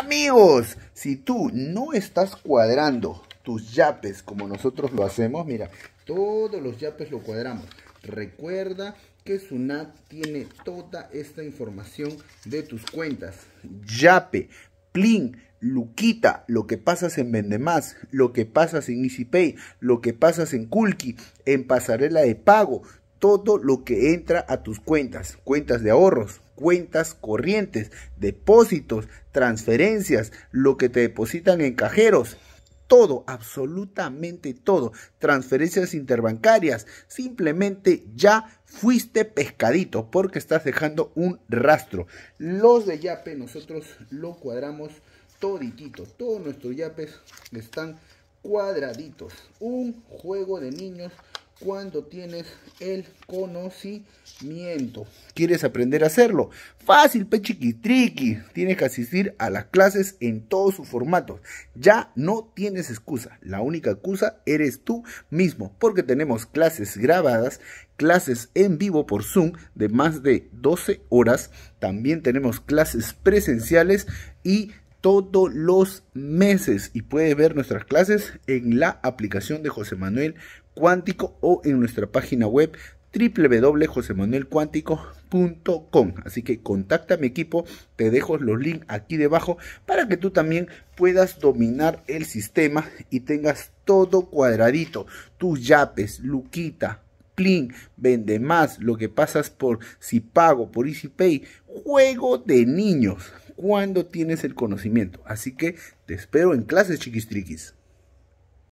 amigos, si tú no estás cuadrando tus yapes como nosotros lo hacemos, mira, todos los yapes lo cuadramos. Recuerda que Sunat tiene toda esta información de tus cuentas. Yape, Plin, Luquita, lo que pasas en Vendemás, lo que pasas en EasyPay, lo que pasas en Kulki, en pasarela de pago, todo lo que entra a tus cuentas, cuentas de ahorros, cuentas corrientes, depósitos, transferencias, lo que te depositan en cajeros, todo, absolutamente todo, transferencias interbancarias, simplemente ya fuiste pescadito porque estás dejando un rastro. Los de Yape nosotros lo cuadramos toditito, todos nuestros Yapes están cuadraditos, un juego de niños cuando tienes el conocimiento. ¿Quieres aprender a hacerlo? Fácil, pechiquitriqui. Tienes que asistir a las clases en todos sus formatos. Ya no tienes excusa. La única excusa eres tú mismo, porque tenemos clases grabadas, clases en vivo por Zoom de más de 12 horas. También tenemos clases presenciales y todos los meses y puedes ver nuestras clases en la aplicación de José Manuel Cuántico o en nuestra página web www.josemanuelcuántico.com. Así que contacta a mi equipo, te dejo los links aquí debajo para que tú también puedas dominar el sistema y tengas todo cuadradito, tus yapes, luquita, Plin, vende más, lo que pasas por si pago, por Easy Pay, juego de niños cuando tienes el conocimiento. Así que te espero en clases chiquistriquis.